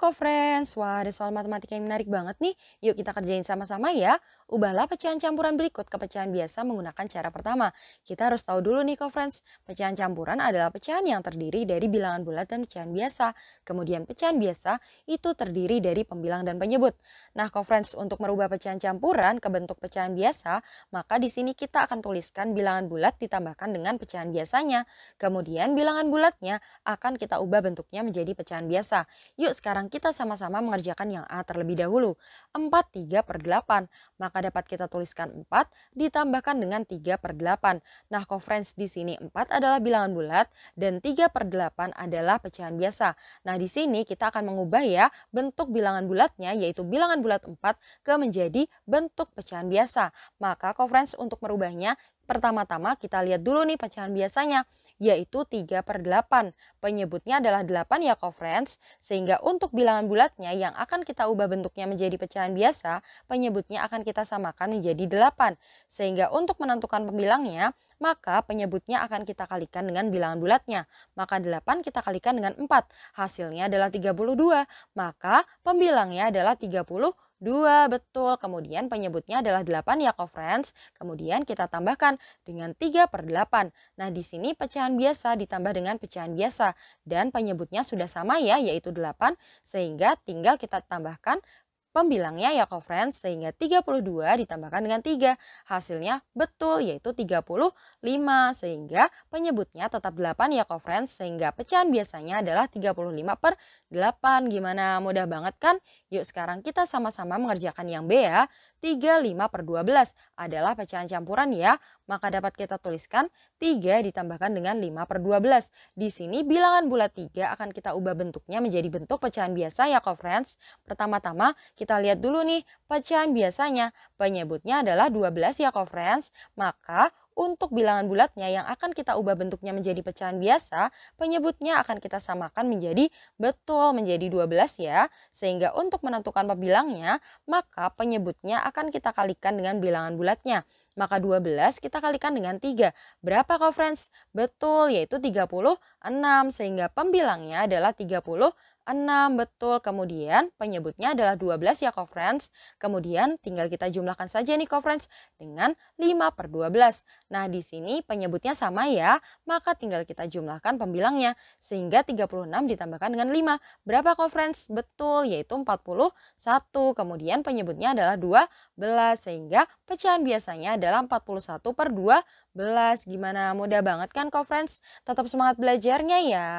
Halo friends, wah ada soal matematika yang menarik banget nih. Yuk kita kerjain sama-sama ya. Ubahlah pecahan campuran berikut ke pecahan biasa menggunakan cara pertama. Kita harus tahu dulu nih friends, pecahan campuran adalah pecahan yang terdiri dari bilangan bulat dan pecahan biasa. Kemudian pecahan biasa itu terdiri dari pembilang dan penyebut. Nah friends, untuk merubah pecahan campuran ke bentuk pecahan biasa, maka di sini kita akan tuliskan bilangan bulat ditambahkan dengan pecahan biasanya. Kemudian bilangan bulatnya akan kita ubah bentuknya menjadi pecahan biasa. Yuk sekarang kita sama-sama mengerjakan yang A terlebih dahulu. 4 3 per 8, maka dapat kita tuliskan 4 ditambahkan dengan 3 per 8. Nah conference di sini 4 adalah bilangan bulat dan 3 per 8 adalah pecahan biasa. Nah di sini kita akan mengubah ya bentuk bilangan bulatnya yaitu bilangan bulat 4 ke menjadi bentuk pecahan biasa. Maka conference untuk merubahnya Pertama-tama kita lihat dulu nih pecahan biasanya, yaitu 3 per 8. Penyebutnya adalah 8 ya friends, sehingga untuk bilangan bulatnya yang akan kita ubah bentuknya menjadi pecahan biasa, penyebutnya akan kita samakan menjadi 8. Sehingga untuk menentukan pembilangnya, maka penyebutnya akan kita kalikan dengan bilangan bulatnya. Maka 8 kita kalikan dengan 4, hasilnya adalah 32, maka pembilangnya adalah 32. 2, betul. Kemudian penyebutnya adalah 8 ya friends. Kemudian kita tambahkan dengan 3 per 8. Nah di sini pecahan biasa ditambah dengan pecahan biasa. Dan penyebutnya sudah sama ya yaitu 8. Sehingga tinggal kita tambahkan Pembilangnya ya friends sehingga 32 ditambahkan dengan 3. Hasilnya betul yaitu 35 sehingga penyebutnya tetap 8 ya friends sehingga pecahan biasanya adalah 35 per 8. Gimana mudah banget kan? Yuk sekarang kita sama-sama mengerjakan yang B ya. 35 per 12 adalah pecahan campuran ya, maka dapat kita tuliskan 3 ditambahkan dengan 5 per 12. Di sini bilangan bulat 3 akan kita ubah bentuknya menjadi bentuk pecahan biasa ya friends. Pertama-tama kita lihat dulu nih pecahan biasanya, penyebutnya adalah 12 ya friends. Maka untuk bilangan bulatnya yang akan kita ubah bentuknya menjadi pecahan biasa, penyebutnya akan kita samakan menjadi betul menjadi 12 ya. Sehingga untuk menentukan pembilangnya, maka penyebutnya akan kita kalikan dengan bilangan bulatnya. Maka 12 kita kalikan dengan 3. Berapa kau friends? Betul, yaitu 36 sehingga pembilangnya adalah 36. 6, betul. Kemudian penyebutnya adalah 12 ya conference. Kemudian tinggal kita jumlahkan saja nih conference dengan 5 per 12. Nah di sini penyebutnya sama ya, maka tinggal kita jumlahkan pembilangnya. Sehingga 36 ditambahkan dengan 5. Berapa conference? Betul, yaitu 41. Kemudian penyebutnya adalah 12, sehingga pecahan biasanya adalah 41 per 12. Gimana? Mudah banget kan conference? Tetap semangat belajarnya ya.